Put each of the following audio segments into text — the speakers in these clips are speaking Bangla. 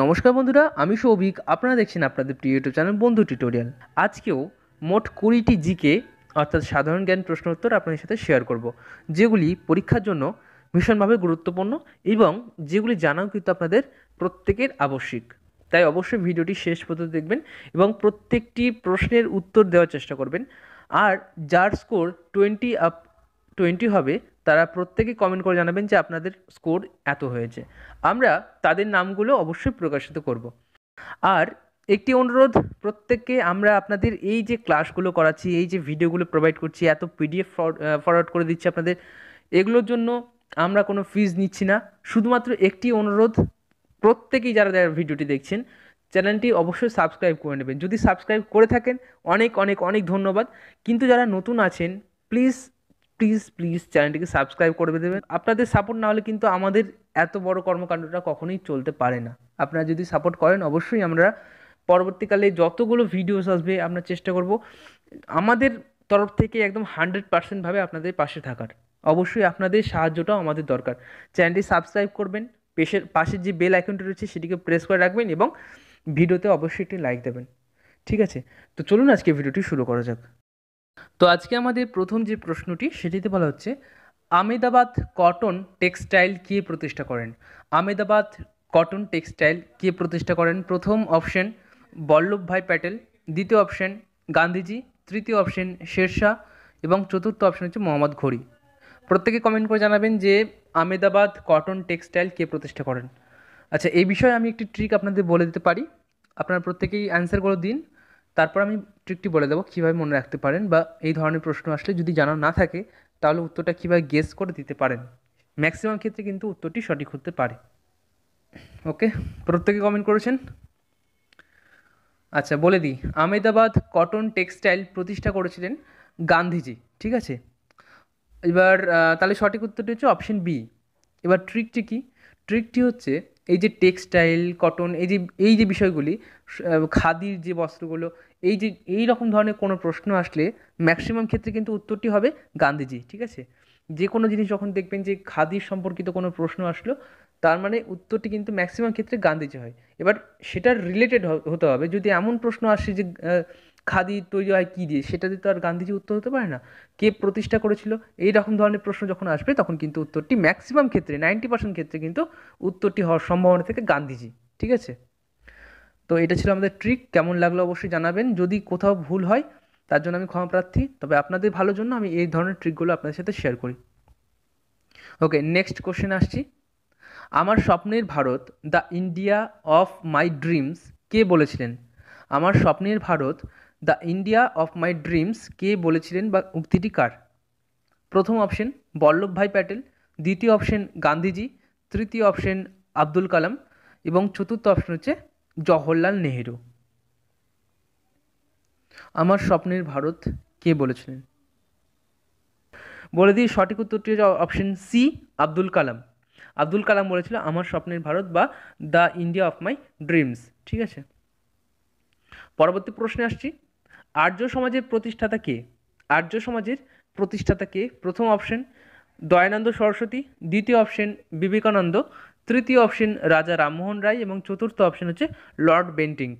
নমস্কার বন্ধুরা আমি সৌভিক আপনারা দেখছেন আপনাদের প্রিয় ইউটিউব চ্যানেল বন্ধু টিউটোরিয়াল আজকেও মোট কুড়িটি জিকে অর্থাৎ সাধারণ জ্ঞান প্রশ্ন উত্তর আপনাদের সাথে শেয়ার করব যেগুলি পরীক্ষার জন্য ভীষণভাবে গুরুত্বপূর্ণ এবং যেগুলি জানাও কিন্তু আপনাদের প্রত্যেকের আবশ্যিক তাই অবশ্যই ভিডিওটি শেষ পর্যন্ত দেখবেন এবং প্রত্যেকটি প্রশ্নের উত্তর দেওয়ার চেষ্টা করবেন আর যার স্কোর টোয়েন্টি আপ টোয়েন্টি হবে তারা প্রত্যেকে কমেন্ট করে জানাবেন যে আপনাদের স্কোর এত হয়েছে আমরা তাদের নামগুলো অবশ্যই প্রকাশিত করব আর একটি অনুরোধ প্রত্যেককে আমরা আপনাদের এই যে ক্লাসগুলো করাচ্ছি এই যে ভিডিওগুলো প্রোভাইড করছি এত পিডিএফ ফরওয়ার্ড করে দিচ্ছি আপনাদের এগুলোর জন্য আমরা কোনো ফিজ নিচ্ছি না শুধুমাত্র একটি অনুরোধ প্রত্যেকেই যারা যারা ভিডিওটি দেখছেন চ্যানেলটি অবশ্যই সাবস্ক্রাইব করে নেবেন যদি সাবস্ক্রাইব করে থাকেন অনেক অনেক অনেক ধন্যবাদ কিন্তু যারা নতুন আছেন প্লিজ প্লিজ প্লিজ চ্যানেলটিকে সাবস্ক্রাইব করে দেবেন আপনাদের সাপোর্ট না হলে কিন্তু আমাদের এত বড় কর্মকাণ্ডটা কখনোই চলতে পারে না আপনারা যদি সাপোর্ট করেন অবশ্যই আমরা পরবর্তীকালে যতগুলো ভিডিওস আসবে আমরা চেষ্টা করব আমাদের তরফ থেকে একদম হান্ড্রেড পার্সেন্টভাবে আপনাদের পাশে থাকার অবশ্যই আপনাদের সাহায্যটাও আমাদের দরকার চ্যানেলটি সাবস্ক্রাইব করবেন পেশের পাশের যে বেল আইকনটি রয়েছে সেটিকে প্রেস করে রাখবেন এবং ভিডিওতে অবশ্যই একটি লাইক দেবেন ঠিক আছে তো চলুন আজকে ভিডিওটি শুরু করা যাক তো আজকে আমাদের প্রথম যে প্রশ্নটি সেটিতে বলা হচ্ছে আমেদাবাদ কটন টেক্সটাইল কে প্রতিষ্ঠা করেন আমেদাবাদ কটন টেক্সটাইল কে প্রতিষ্ঠা করেন প্রথম অপশন বল্লভভাই প্যাটেল দ্বিতীয় অপশন গান্ধীজি তৃতীয় অপশন শেরশাহ এবং চতুর্থ অপশন হচ্ছে মোহাম্মদ ঘড়ি প্রত্যেকে কমেন্ট করে জানাবেন যে আমেদাবাদ কটন টেক্সটাইল কে প্রতিষ্ঠা করেন আচ্ছা এই বিষয়ে আমি একটি ট্রিক আপনাদের বলে দিতে পারি আপনারা প্রত্যেকেই অ্যান্সারগুলো দিন তারপর আমি ট্রিকটি বলে দেবো কীভাবে মনে রাখতে পারেন বা এই ধরনের প্রশ্ন আসলে যদি জানা না থাকে তাহলে উত্তরটা কীভাবে গেস করে দিতে পারেন ম্যাক্সিমাম ক্ষেত্রে কিন্তু উত্তরটি সঠিক হতে পারে ওকে প্রত্যেকে কমেন্ট করেছেন আচ্ছা বলে দিই আমেদাবাদ কটন টেক্সটাইল প্রতিষ্ঠা করেছিলেন গান্ধীজি ঠিক আছে এবার তাহলে সঠিক উত্তরটি হচ্ছে অপশন বি এবার ট্রিকটি কী ট্রিকটি হচ্ছে এই যে টেক্সটাইল কটন এই যে এই যে বিষয়গুলি খাদির যে বস্ত্রগুলো এই যে এই রকম ধরনের কোনো প্রশ্ন আসলে ম্যাক্সিমাম ক্ষেত্রে কিন্তু উত্তরটি হবে গান্ধীজি ঠিক আছে যে কোনো জিনিস যখন দেখবেন যে খাদি সম্পর্কিত কোনো প্রশ্ন আসলো তার মানে উত্তরটি কিন্তু ম্যাক্সিমাম ক্ষেত্রে গান্ধীজি হয় এবার সেটার রিলেটেড হতে হবে যদি এমন প্রশ্ন আসে যে খাদি তৈরি হয় কী দিয়ে সেটাতে তো আর গান্ধীজি উত্তর হতে পারে না কে প্রতিষ্ঠা করেছিল এই রকম ধরনের প্রশ্ন যখন আসবে তখন কিন্তু উত্তরটি ম্যাক্সিমাম ক্ষেত্রে নাইনটি পার্সেন্ট ক্ষেত্রে কিন্তু উত্তরটি হওয়ার সম্ভাবনা থেকে গান্ধীজি ঠিক আছে তো এটা ছিল আমাদের ট্রিক কেমন লাগলো অবশ্যই জানাবেন যদি কোথাও ভুল হয় তার জন্য আমি ক্ষমা প্রার্থী তবে আপনাদের ভালোর জন্য আমি এই ধরনের ট্রিকগুলো আপনাদের সাথে শেয়ার করি ওকে নেক্সট কোশ্চেন আসছি আমার স্বপ্নের Bharat the India of my dreams কে বলেছিলেন আমার স্বপ্নের Bharat the India of my dreams কে বলেছিলেন বা উক্তিটি কার প্রথম অপশন বল্লভভাই প্যাটেল দ্বিতীয় অপশন গান্ধীজি তৃতীয় অপশন আব্দুল কালাম এবং চতুর্থ অপশন হচ্ছে জওহরলাল নেহেরু আমার স্বপ্নের ভারত কে বলেছিলেন বলে দিই সঠিক উত্তরটি হচ্ছে অপশন সি আব্দুল কালাম আব্দুল কালাম বলেছিল আমার স্বপ্নের ভারত বা the India of my dreams ঠিক আছে পরবর্তী প্রশ্নে আসছি আর্য সমাজের প্রতিষ্ঠাতা কে আর্য সমাজের প্রতিষ্ঠাতা কে প্রথম অপশন দয়ানন্দ সরস্বতী দ্বিতীয় অপশন বিবেকানন্দ তৃতীয় অপশন রাজা রামমোহন রায় এবং চতুর্থ অপশন হচ্ছে লর্ড বেন্টিং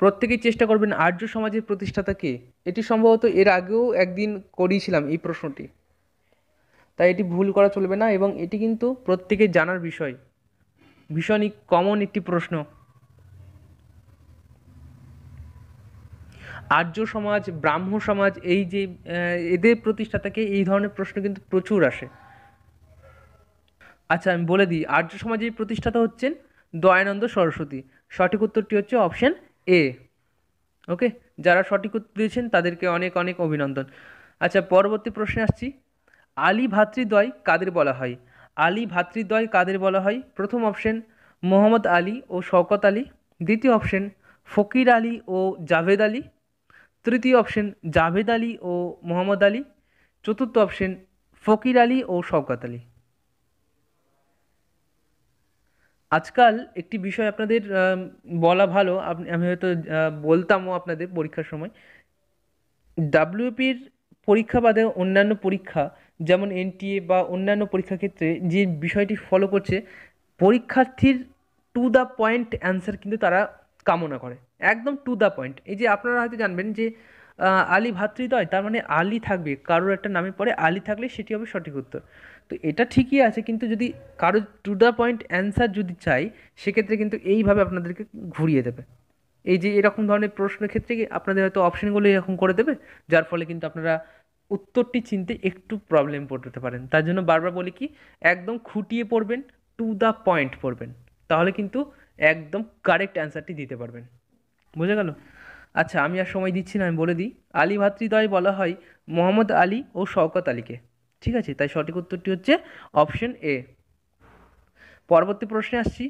প্রত্যেকেই চেষ্টা করবেন আর্য সমাজের প্রতিষ্ঠাতা কে এটি সম্ভবত এর আগেও একদিন করিয়েছিলাম এই প্রশ্নটি তাই এটি ভুল করা চলবে না এবং এটি কিন্তু প্রত্যেকে জানার বিষয় ভীষণই কমন একটি প্রশ্ন আর্য সমাজ ব্রাহ্ম সমাজ এই যে এদের প্রতিষ্ঠাতাকে এই ধরনের প্রশ্ন কিন্তু প্রচুর আসে আচ্ছা আমি বলে দিই আর্য সমাজের প্রতিষ্ঠাতা হচ্ছেন দয়ানন্দ সরস্বতী সঠিক উত্তরটি হচ্ছে অপশন এ ওকে যারা সঠিক উত্তর দিয়েছেন তাদেরকে অনেক অনেক অভিনন্দন আচ্ছা পরবর্তী প্রশ্নে আসছি আলী ভাতৃদ্বয় কাদের বলা হয় আলী ভাতৃদ্বয় কাদের বলা হয় প্রথম অপশন মোহাম্মদ আলী ও শওকত আলী দ্বিতীয় অপশন ফকির আলী ও জাভেদ আলী তৃতীয় অপশন জাভেদ আলী ও মোহাম্মদ আলী চতুর্থ অপশন ফকির আলী ও শওকত আলী আজকাল একটি বিষয় আপনাদের বলা ভালো আমি হয়তো বলতামও আপনাদের পরীক্ষার সময় ডাব্লিউপির পরীক্ষা বাদে অন্যান্য পরীক্ষা যেমন এনটিএ বা অন্যান্য পরীক্ষা ক্ষেত্রে যে বিষয়টি ফলো করছে পরীক্ষার্থীর টু দ্য পয়েন্ট অ্যান্সার কিন্তু তারা কামনা করে একদম টু দ্য পয়েন্ট এই যে আপনারা হয়তো জানবেন যে আলী ভাতৃদয় তার মানে আলী থাকবে কারোর একটা নামে পরে আলী থাকলে সেটি হবে সঠিক উত্তর তো এটা ঠিকই আছে কিন্তু যদি কারো টু দ্য পয়েন্ট অ্যান্সার যদি চাই সেক্ষেত্রে কিন্তু এইভাবে আপনাদেরকে ঘুরিয়ে দেবে এই যে এরকম ধরনের প্রশ্নের ক্ষেত্রে আপনাদের হয়তো অপশানগুলো এরকম করে দেবে যার ফলে কিন্তু আপনারা উত্তরটি চিনতে একটু প্রবলেম পড়তে পারেন তার জন্য বারবার বলি কি একদম খুঁটিয়ে পড়বেন টু দ্য পয়েন্ট পড়বেন তাহলে কিন্তু একদম কারেক্ট অ্যান্সারটি দিতে পারবেন বুঝে গেল আচ্ছা আমি আর সময় দিচ্ছি না আমি বলে দিই আলী ভাতৃদ্বয় বলা হয় মোহাম্মদ আলী ও শওকত আলীকে ঠিক আছে তাই সঠিক উত্তরটি হচ্ছে অপশন এ পরবর্তী প্রশ্নে আসছি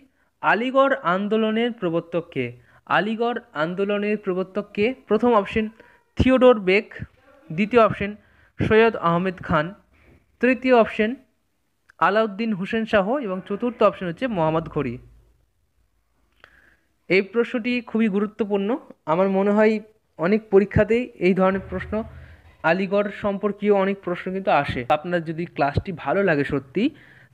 আলিগড় আন্দোলনের প্রবর্তক কে আলিগড় আন্দোলনের প্রবর্তক কে প্রথম অপশন থিওডোর বেক দ্বিতীয় অপশন সৈয়দ আহমেদ খান তৃতীয় অপশন আলাউদ্দিন হুসেন শাহ এবং চতুর্থ অপশন হচ্ছে মোহাম্মদ ঘড়ি এই প্রশ্নটি খুবই গুরুত্বপূর্ণ আমার মনে হয় অনেক পরীক্ষাতেই এই ধরনের প্রশ্ন আলিগড় সম্পর্কেও অনেক প্রশ্ন কিন্তু আসে আপনার যদি ক্লাসটি ভালো লাগে সত্যি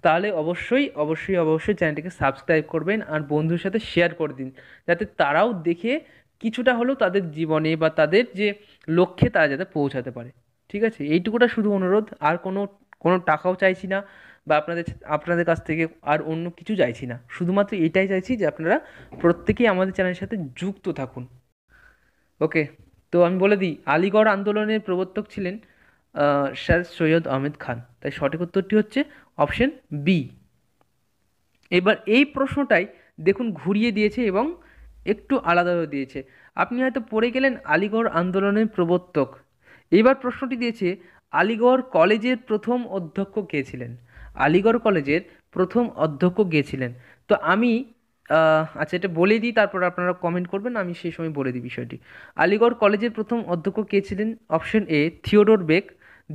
তাহলে অবশ্যই অবশ্যই অবশ্যই চ্যানেলটিকে সাবস্ক্রাইব করবেন আর বন্ধুর সাথে শেয়ার করে দিন যাতে তারাও দেখে কিছুটা হলেও তাদের জীবনে বা তাদের যে লক্ষ্যে তারা যাতে পৌঁছাতে পারে ঠিক আছে এইটুকুটা শুধু অনুরোধ আর কোনো কোনো টাকাও চাইছি না বা আপনাদের আপনাদের কাছ থেকে আর অন্য কিছু চাইছি না শুধুমাত্র এটাই চাইছি যে আপনারা প্রত্যেকেই আমাদের চ্যানেলের সাথে যুক্ত থাকুন ওকে তো আমি বলে দিই আলিগড় আন্দোলনের প্রবর্তক ছিলেন স্যার সৈয়দ আহমেদ খান তাই সঠিক উত্তরটি হচ্ছে অপশন বি এবার এই প্রশ্নটাই দেখুন ঘুরিয়ে দিয়েছে এবং একটু আলাদা হয়ে দিয়েছে আপনি হয়তো পড়ে গেলেন আলিগড় আন্দোলনের প্রবর্তক এবার প্রশ্নটি দিয়েছে আলিগড় কলেজের প্রথম অধ্যক্ষ কে ছিলেন আলিগড় কলেজের প্রথম অধ্যক্ষ কে ছিলেন তো আমি আচ্ছা এটা বলে দিই তারপর আপনারা কমেন্ট করবেন আমি সেই সময় বলে দিই বিষয়টি আলিগড় কলেজের প্রথম অধ্যক্ষ কে ছিলেন অপশন এ থিওডোর বেক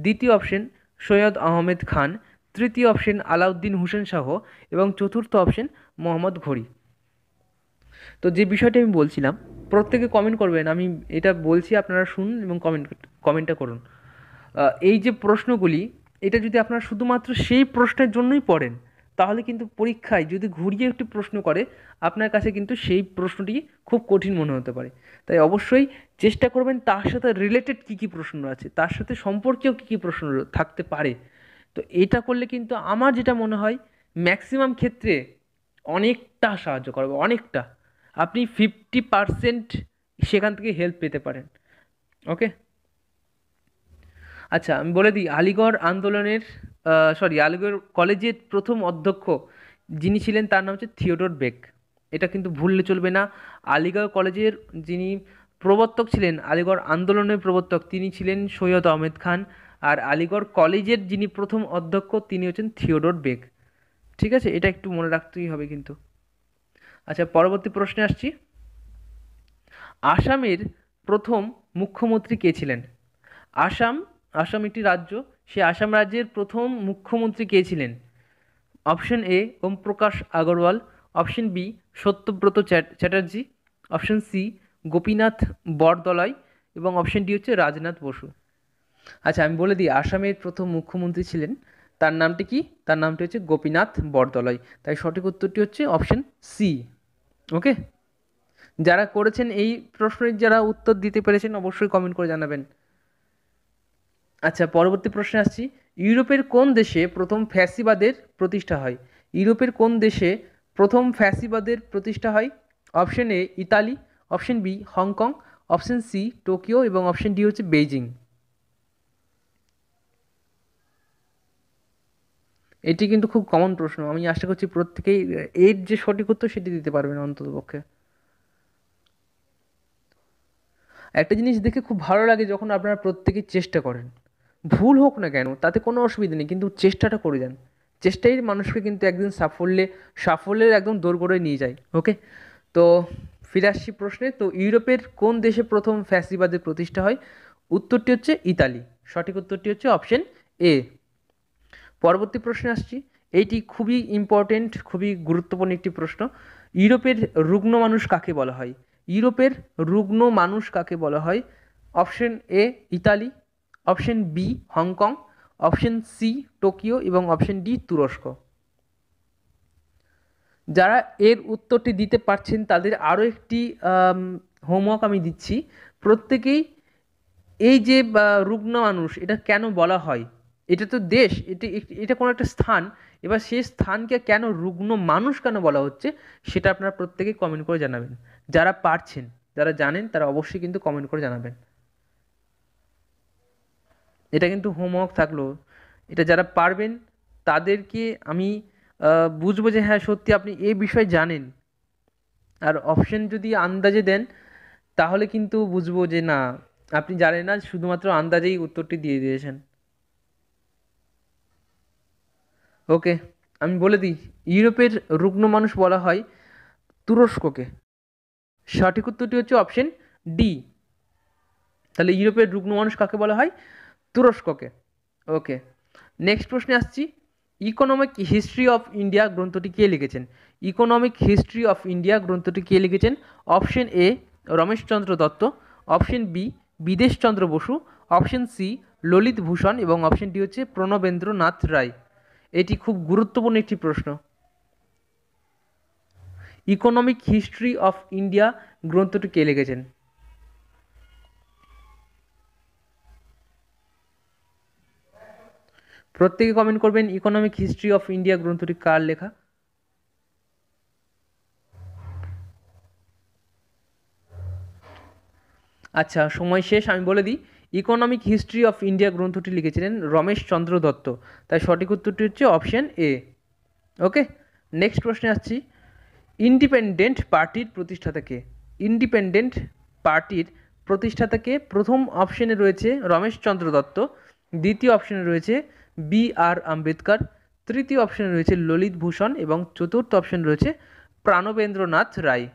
দ্বিতীয় অপশন সৈয়দ আহমেদ খান তৃতীয় অপশন আলাউদ্দিন হুসেন শাহ এবং চতুর্থ অপশন মোহাম্মদ ঘড়ি তো যে বিষয়টি আমি বলছিলাম প্রত্যেকে কমেন্ট করবেন আমি এটা বলছি আপনারা শুনুন এবং কমেন্ট কমেন্টটা করুন এই যে প্রশ্নগুলি এটা যদি আপনারা শুধুমাত্র সেই প্রশ্নের জন্যই পড়েন তাহলে কিন্তু পরীক্ষায় যদি ঘুরিয়ে একটি প্রশ্ন করে আপনার কাছে কিন্তু সেই প্রশ্নটি খুব কঠিন মনে হতে পারে তাই অবশ্যই চেষ্টা করবেন তার সাথে রিলেটেড কী কী প্রশ্ন আছে তার সাথে সম্পর্কেও কী কী প্রশ্ন থাকতে পারে তো এটা করলে কিন্তু আমার যেটা মনে হয় ম্যাক্সিমাম ক্ষেত্রে অনেকটা সাহায্য করবে অনেকটা আপনি ফিফটি পারসেন্ট সেখান থেকে হেল্প পেতে পারেন ওকে আচ্ছা আমি বলে দিই আলিগড় আন্দোলনের সরি আলিগড় কলেজের প্রথম অধ্যক্ষ যিনি ছিলেন তার নাম হচ্ছে থিওডোর বেক এটা কিন্তু ভুললে চলবে না আলিগড় কলেজের যিনি প্রবর্তক ছিলেন আলিগড় আন্দোলনের প্রবর্তক তিনি ছিলেন সৈয়দ আহমেদ খান আর আলিগড় কলেজের যিনি প্রথম অধ্যক্ষ তিনি হচ্ছেন থিওডোর বেক ঠিক আছে এটা একটু মনে রাখতেই হবে কিন্তু আচ্ছা পরবর্তী প্রশ্নে আসছি আসামের প্রথম মুখ্যমন্ত্রী কে ছিলেন আসাম আসাম একটি রাজ্য সে আসাম রাজ্যের প্রথম মুখ্যমন্ত্রী কে ছিলেন option A Omprakash Agarwal option B Satyabrata Chatterjee option C Gopinath Bordoloi এবং অপশন ডি হচ্ছে রাজনাথ বসু আচ্ছা আমি বলে দিই আসামের প্রথম মুখ্যমন্ত্রী ছিলেন তার নামটি কি তার নামটি হচ্ছে গোপীনাথ বরদলয় তাই সঠিক উত্তরটি হচ্ছে অপশন সি ওকে যারা করেছেন এই প্রশ্নের যারা উত্তর দিতে পেরেছেন অবশ্যই কমেন্ট করে জানাবেন আচ্ছা পরবর্তী প্রশ্নে আসছি ইউরোপের কোন দেশে প্রথম ফ্যাসিবাদের প্রতিষ্ঠা হয় ইউরোপের কোন দেশে প্রথম ফ্যাসিবাদের প্রতিষ্ঠা হয় option A Italy option B Hong Kong option C Tokyo এবং অপশন ডি হচ্ছে বেইজিং এটি কিন্তু খুব কমন প্রশ্ন আমি আশা করছি প্রত্যেকেই এর যে সঠিক উত্তর সেটি দিতে পারবেন অন্তত পক্ষে একটা জিনিস দেখে খুব ভালো লাগে যখন আপনারা প্রত্যেকে চেষ্টা করেন ভুল হোক না কেন তাতে কোনো অসুবিধা নেই কিন্তু চেষ্টাটা করে যান চেষ্টাই মানুষকে কিন্তু একদিন সাফল্যে সাফল্যের একদম করে নিয়ে যায় ওকে তো ফিরে আসছি প্রশ্নে তো ইউরোপের কোন দেশে প্রথম ফ্যাসিবাদের প্রতিষ্ঠা হয় উত্তরটি হচ্ছে ইতালি সঠিক উত্তরটি হচ্ছে অপশন এ পরবর্তী প্রশ্নে আসছি এইটি খুবই ইম্পর্টেন্ট খুবই গুরুত্বপূর্ণ একটি প্রশ্ন ইউরোপের রুগ্ন মানুষ কাকে বলা হয় ইউরোপের রুগ্ন মানুষ কাকে বলা হয় option A Italy option B Hong Kong option C Tokyo এবং অপশন ডি তুরস্ক যারা এর উত্তরটি দিতে পারছেন তাদের আরও একটি হোমওয়ার্ক আমি দিচ্ছি প্রত্যেকেই এই যে রুগ্ন মানুষ এটা কেন বলা হয় এটা তো দেশ এটি এটা কোনো একটা স্থান এবার সেই স্থানকে কেন রুগ্ন মানুষ কেন বলা হচ্ছে সেটা আপনারা প্রত্যেকেই কমেন্ট করে জানাবেন যারা পারছেন যারা জানেন তারা অবশ্যই কিন্তু কমেন্ট করে জানাবেন এটা কিন্তু হোমওয়ার্ক থাকলো এটা যারা পারবেন তাদেরকে আমি বুঝবো যে হ্যাঁ সত্যি আপনি এ বিষয়ে জানেন আর অপশন যদি আন্দাজে দেন তাহলে কিন্তু বুঝবো যে না আপনি জানেন না শুধুমাত্র আন্দাজেই উত্তরটি দিয়ে দিয়েছেন ওকে আমি বলে দিই ইউরোপের রুগ্ন মানুষ বলা হয় তুরস্ককে সঠিক উত্তরটি হচ্ছে অপশন ডি তাহলে ইউরোপের রুগ্ন মানুষ কাকে বলা হয় তুরস্ককে ওকে নেক্সট প্রশ্নে আসছি ইকোনমিক হিস্ট্রি অফ ইন্ডিয়া গ্রন্থটি কে লিখেছেন ইকোনমিক হিস্ট্রি অফ ইন্ডিয়া গ্রন্থটি কে লিখেছেন option A Rameshchandra Dutt option B Bideshchandra Basu option C Lalit Bhushan এবং অপশনটি হচ্ছে প্রণবেন্দ্রনাথ রায় এটি খুব গুরুত্বপূর্ণ একটি প্রশ্ন ইকোনমিক হিস্ট্রি অফ ইন্ডিয়া গ্রন্থটি কে লিখেছেন প্রত্যেকে কমেন্ট করবেন ইকোনমিক হিস্ট্রি অফ ইন্ডিয়া গ্রন্থটি কার লেখা আচ্ছা সময় শেষ আমি বলে দিই ইকোনমিক হিস্ট্রি অফ ইন্ডিয়া গ্রন্থটি লিখেছিলেন রমেশ চন্দ্র দত্ত তাই সঠিক উত্তরটি হচ্ছে অপশান এ ওকে নেক্সট প্রশ্নে আসছি ইন্ডিপেন্ডেন্ট পার্টির প্রতিষ্ঠাতাকে ইন্ডিপেন্ডেন্ট পার্টির প্রতিষ্ঠাতাকে প্রথম অপশানে রয়েছে রমেশ চন্দ্র দত্ত দ্বিতীয় অপশানে রয়েছে বি আর আম্বেদকর তৃতীয় অপশনে রয়েছে ললিত ভূষণ এবং চতুর্থ অপশন রয়েছে প্রাণবেন্দ্রনাথ রায়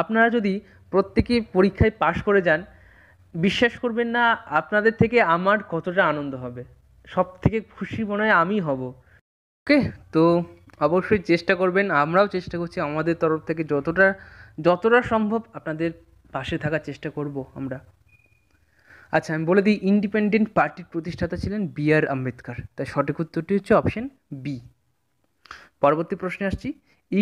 আপনারা যদি প্রত্যেকে পরীক্ষায় পাশ করে যান বিশ্বাস করবেন না আপনাদের থেকে আমার কতটা আনন্দ হবে সব থেকে খুশি মনে হয় আমি হব ওকে তো অবশ্যই চেষ্টা করবেন আমরাও চেষ্টা করছি আমাদের তরফ থেকে যতটা যতটা সম্ভব আপনাদের পাশে থাকার চেষ্টা করব আমরা আচ্ছা আমি বলে দিই ইন্ডিপেন্ডেন্ট পার্টির প্রতিষ্ঠাতা ছিলেন বি আর আম্বেদকর তাই সঠিক উত্তরটি হচ্ছে অপশন বি পরবর্তী প্রশ্নে আসছি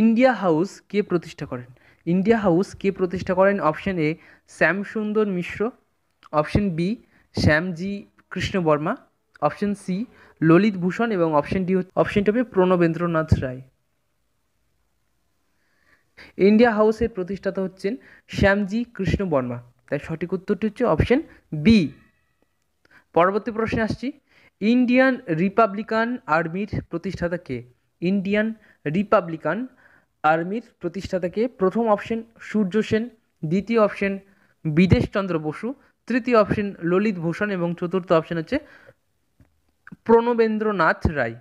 ইন্ডিয়া হাউস কে প্রতিষ্ঠা করেন ইন্ডিয়া হাউস কে প্রতিষ্ঠা করেন option A Shyam Sundar Mishra option B Shyamji Krishna Varma option C Lalit Bhushan এবং অপশন ডি অপশনটি হবে প্রণবেন্দ্রনাথ রায় ইন্ডিয়া হাউসের প্রতিষ্ঠাতা হচ্ছেন শ্যামজি কৃষ্ণ বর্মা তাই সঠিক উত্তরটি হচ্ছে অপশন বি পরবর্তী প্রশ্নে আসছি ইন্ডিয়ান রিপাবলিকান আর্মির প্রতিষ্ঠাতা কে ইন্ডিয়ান রিপাবলিকান আর্মির প্রতিষ্ঠাতা কে প্রথম অপশন সূর্য সেন দ্বিতীয় অপশন বিদেশচন্দ্র বসু তৃতীয় অপশন ললিত ভূষণ এবং চতুর্থ অপশন হচ্ছে প্রণবেন্দ্রনাথ রায়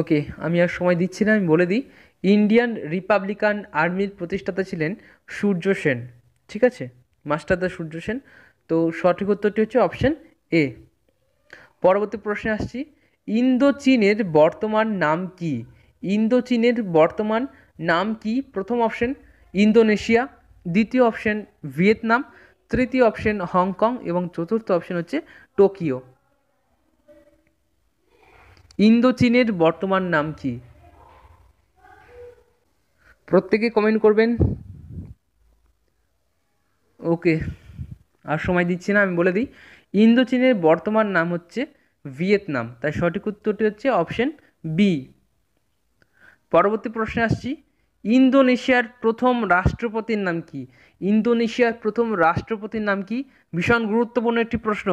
ওকে আমি আর সময় দিচ্ছি না আমি বলে দিই ইন্ডিয়ান রিপাবলিকান আর্মির প্রতিষ্ঠাতা ছিলেন সূর্য সেন ঠিক আছে মাস্টার দা সূর্য সেন তো সঠিক উত্তরটি হচ্ছে অপশান এ পরবর্তী প্রশ্নে আসছি ইন্দো চীনের বর্তমান নাম কি ইন্দো চীনের বর্তমান নাম কি প্রথম অপশন ইন্দোনেশিয়া দ্বিতীয় অপশন ভিয়েতনাম তৃতীয় অপশন হংকং এবং চতুর্থ অপশন হচ্ছে টোকিও ইন্দো চীনের বর্তমান নাম কী প্রত্যেকে কমেন্ট করবেন ওকে আর সময় দিচ্ছি না আমি বলে দিই ইন্দোচীনের বর্তমান নাম হচ্ছে ভিয়েতনাম তাই সঠিক উত্তরটি হচ্ছে অপশন বি পরবর্তী প্রশ্নে আসছি ইন্দোনেশিয়ার প্রথম রাষ্ট্রপতির নাম কি ইন্দোনেশিয়ার প্রথম রাষ্ট্রপতির নাম কি ভীষণ গুরুত্বপূর্ণ একটি প্রশ্ন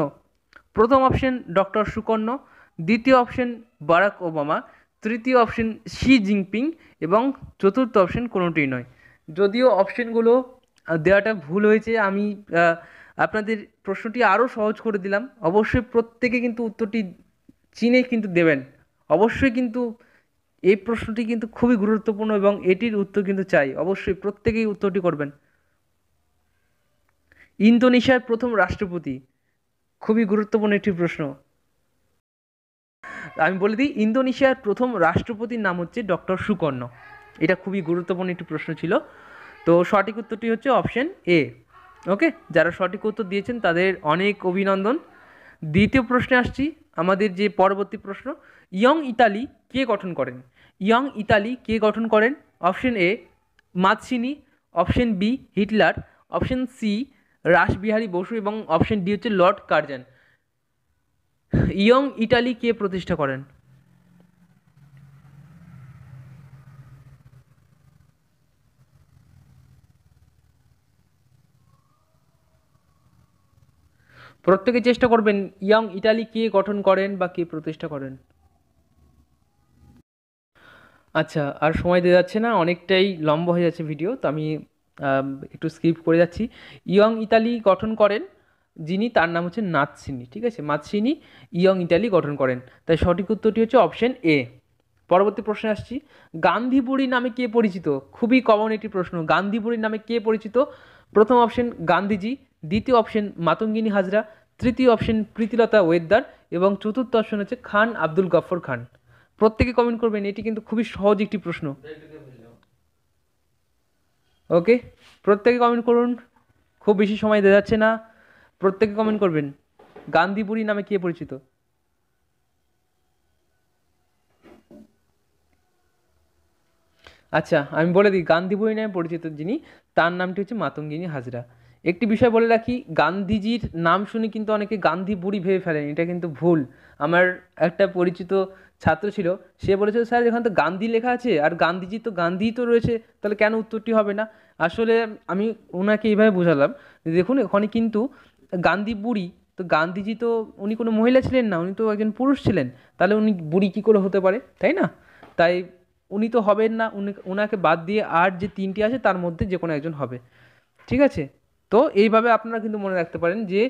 প্রথম অপশন ডক্টর সুকর্ণ দ্বিতীয় অপশন বারাক ওবামা তৃতীয় অপশন শি জিনপিং এবং চতুর্থ অপশন কোনোটি নয় যদিও অপশনগুলো দেওয়াটা ভুল হয়েছে আমি আপনাদের প্রশ্নটি আরও সহজ করে দিলাম অবশ্যই প্রত্যেকে কিন্তু উত্তরটি চিনে কিন্তু দেবেন অবশ্যই কিন্তু এই প্রশ্নটি কিন্তু খুবই গুরুত্বপূর্ণ এবং এটির উত্তর কিন্তু চাই অবশ্যই প্রত্যেকেই উত্তরটি করবেন ইন্দোনেশিয়ার প্রথম রাষ্ট্রপতি খুবই গুরুত্বপূর্ণ একটি প্রশ্ন আমি বলে দিই ইন্দোনেশিয়ার প্রথম রাষ্ট্রপতির নাম হচ্ছে ডক্টর সুকর্ণ এটা খুবই গুরুত্বপূর্ণ একটি প্রশ্ন ছিল তো সঠিক উত্তরটি হচ্ছে অপশন এ ওকে যারা সঠিক উত্তর দিয়েছেন তাদের অনেক অভিনন্দন দ্বিতীয় প্রশ্নে আসছি আমাদের যে পরবর্তী প্রশ্ন ইয়ং ইতালি কে গঠন করেন ইয়ং ইতালি কে গঠন করেন option A Mazzini option B Hitler option C Rashbehari Bose এবং অপশন ডি হচ্ছে লর্ড কার্জন ইয়ং ইটালি কে প্রতিষ্ঠা করেন প্রত্যেকে চেষ্টা করবেন ইয়ং ইটালি কে গঠন করেন বা কে প্রতিষ্ঠা করেন আচ্ছা আর সময় দিয়ে যাচ্ছে না অনেকটাই লম্বা হয়ে যাচ্ছে ভিডিও তো আমি একটু স্কিপ করে যাচ্ছি ইয়ং ইতালি গঠন করেন যিনি তার নাম হচ্ছে নাৎসিনি ঠিক আছে মাতসিনি ইয়ং ইটালি গঠন করেন তাই সঠিক উত্তরটি হচ্ছে অপশন এ পরবর্তী প্রশ্নে আসছি গান্ধীবুড়ি নামে কে পরিচিত খুবই কমন একটি প্রশ্ন গান্ধীবুড়ির নামে কে পরিচিত প্রথম অপশন গান্ধীজি দ্বিতীয় অপশন মাতঙ্গিনী হাজরা তৃতীয় অপশন প্রীতিলতা ওয়েদার এবং চতুর্থ অপশন হচ্ছে খান আব্দুল গফর খান প্রত্যেকে কমেন্ট করবেন এটি কিন্তু খুবই সহজ একটি প্রশ্ন ওকে প্রত্যেকে কমেন্ট করুন খুব বেশি সময় দেওয়া যাচ্ছে না প্রত্যেকে কমেন্ট করবেন গান্ধীপুরী নামে কে পরিচিত আচ্ছা আমি বলে দিই গান্ধীপুরী নামে পরিচিত যিনি তার নামটি হচ্ছে মাতঙ্গিনী হাজরা একটি বিষয় বলে রাখি গান্ধীজির নাম শুনে কিন্তু অনেকে গান্ধী বুড়ি ভেবে ফেলেন এটা কিন্তু ভুল আমার একটা পরিচিত ছাত্র ছিল সে বলেছিল স্যার এখানে তো গান্ধী লেখা আছে আর গান্ধীজি তো গান্ধী তো রয়েছে তাহলে কেন উত্তরটি হবে না আসলে আমি ওনাকে এইভাবে বোঝালাম দেখুন এখানে কিন্তু গান্ধী বুড়ি তো গান্ধীজি তো উনি কোনো মহিলা ছিলেন না উনি তো একজন পুরুষ ছিলেন তাহলে উনি বুড়ি কী করে হতে পারে তাই না তাই উনি তো হবেন না উনি ওনাকে বাদ দিয়ে আর যে তিনটি আছে তার মধ্যে যে কোনো একজন হবে ঠিক আছে তো এইভাবে আপনারা কিন্তু মনে রাখতে পারেন যে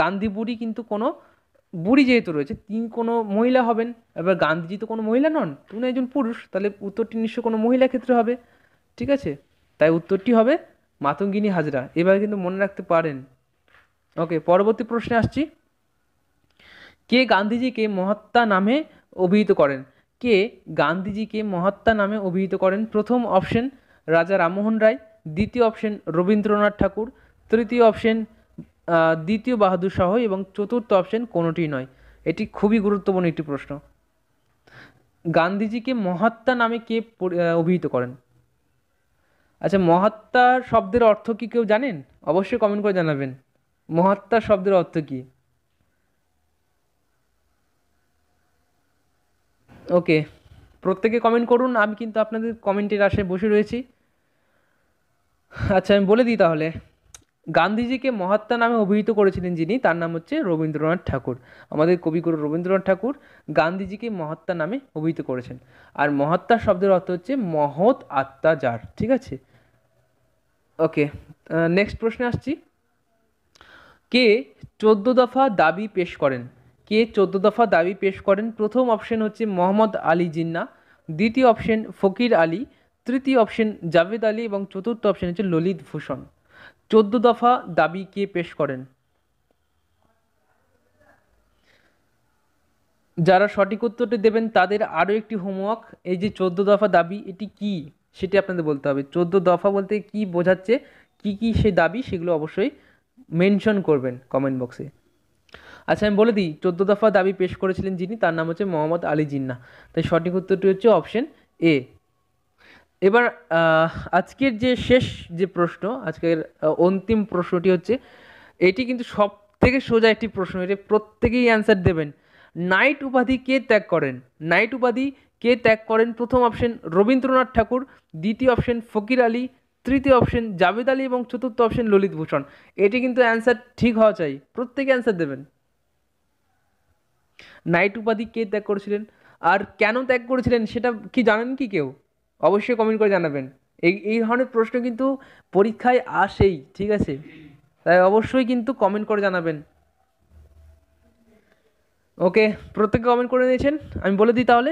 গান্ধী বুড়ি কিন্তু কোনো বুড়ি যেহেতু রয়েছে তিনি কোনো মহিলা হবেন এবার গান্ধীজি তো কোনো মহিলা নন উনি একজন পুরুষ তাহলে উত্তরটি নিশ্চয় কোনো মহিলা ক্ষেত্রে হবে ঠিক আছে তাই উত্তরটি হবে মাতঙ্গিনী হাজরা এবার কিন্তু মনে রাখতে পারেন ওকে পরবর্তী প্রশ্নে আসছি কে গান্ধীজিকে মহাত্মা নামে অভিহিত করেন কে গান্ধীজিকে মহাত্মা নামে অভিহিত করেন প্রথম অপশন রাজা রামমোহন রায় দ্বিতীয় অপশন রবীন্দ্রনাথ ঠাকুর তৃতীয় অপশন দ্বিতীয় বাহাদুর শাহ এবং চতুর্থ অপশন কোনোটি নয় এটি খুবই গুরুত্বপূর্ণ একটি প্রশ্ন গান্ধীজিকে মহাত্মা নামে কে অভিহিত করেন আচ্ছা মহাত্মা শব্দের অর্থ কি কেউ জানেন অবশ্যই কমেন্ট করে জানাবেন মহাত্মা শব্দের অর্থ কী ওকে প্রত্যেকে কমেন্ট করুন আমি কিন্তু আপনাদের কমেন্টের আসে বসে রয়েছি আচ্ছা আমি বলে দিই তাহলে গান্ধীজিকে মহাত্মা নামে অভিহিত করেছিলেন যিনি তার নাম হচ্ছে রবীন্দ্রনাথ ঠাকুর আমাদের কবিগুরু রবীন্দ্রনাথ ঠাকুর গান্ধীজিকে মহাত্মা নামে অভিহিত করেছেন আর মহাত্মা শব্দের অর্থ হচ্ছে মহৎ আত্মা যার ঠিক আছে ওকে নেক্সট প্রশ্নে আসছি কে চোদ্দো দফা দাবি পেশ করেন কে চোদ্দো দফা দাবি পেশ করেন প্রথম অপশন হচ্ছে মোহাম্মদ আলী জিন্না দ্বিতীয় অপশন ফকির আলী তৃতীয় অপশন জাভেদ আলী এবং চতুর্থ অপশন হচ্ছে ললিত ভূষণ চোদ্দো দফা দাবি কে পেশ করেন যারা সঠিক উত্তরটি দেবেন তাদের আরও একটি হোমওয়ার্ক এই যে চোদ্দো দফা দাবি এটি কি সেটি আপনাদের বলতে হবে চোদ্দো দফা বলতে কি বোঝাচ্ছে কি কি সে দাবি সেগুলো অবশ্যই মেনশন করবেন কমেন্ট বক্সে আচ্ছা আমি বলে দিই চোদ্দো দফা দাবি পেশ করেছিলেন যিনি তার নাম হচ্ছে মোহাম্মদ আলী জিন্না তাই সঠিক উত্তরটি হচ্ছে অপশন এ এবার আজকের যে শেষ যে প্রশ্ন আজকের অন্তিম প্রশ্নটি হচ্ছে এটি কিন্তু সব থেকে সোজা একটি প্রশ্ন এটি প্রত্যেকেই অ্যান্সার দেবেন নাইট উপাধি কে ত্যাগ করেন নাইট উপাধি কে ত্যাগ করেন প্রথম অপশন রবীন্দ্রনাথ ঠাকুর দ্বিতীয় অপশন ফকির আলী তৃতীয় অপশন জাভেদ আলী এবং চতুর্থ অপশন ললিত ভূষণ এটি কিন্তু অ্যান্সার ঠিক হওয়া চাই প্রত্যেকে অ্যান্সার দেবেন নাইট উপাধি কে ত্যাগ করেছিলেন আর কেন ত্যাগ করেছিলেন সেটা কি জানেন কি কেউ অবশ্যই কমেন্ট করে জানাবেন এই এই ধরনের প্রশ্ন কিন্তু পরীক্ষায় আসেই ঠিক আছে তাই অবশ্যই কিন্তু কমেন্ট করে জানাবেন ওকে প্রত্যেকে কমেন্ট করে নিয়েছেন আমি বলে দিই তাহলে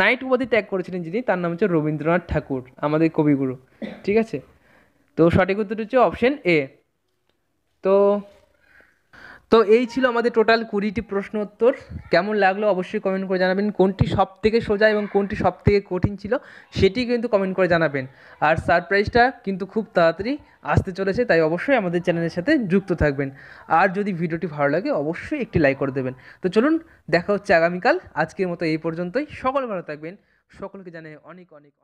নাইট উপাধি ত্যাগ করেছিলেন যিনি তার নাম হচ্ছে রবীন্দ্রনাথ ঠাকুর আমাদের কবিগুরু ঠিক আছে তো সঠিক উত্তর হচ্ছে অপশন এ তো তো এই ছিল আমাদের টোটাল কুড়িটি প্রশ্ন উত্তর কেমন লাগলো অবশ্যই কমেন্ট করে জানাবেন কোনটি সব থেকে সোজা এবং কোনটি সব থেকে কঠিন ছিল সেটি কিন্তু কমেন্ট করে জানাবেন আর সারপ্রাইজটা কিন্তু খুব তাড়াতাড়ি আসতে চলেছে তাই অবশ্যই আমাদের চ্যানেলের সাথে যুক্ত থাকবেন আর যদি ভিডিওটি ভালো লাগে অবশ্যই একটি লাইক করে দেবেন তো চলুন দেখা হচ্ছে আগামীকাল আজকের মতো এই পর্যন্তই সকল ভালো থাকবেন সকলকে জানাই অনেক অনেক অনেক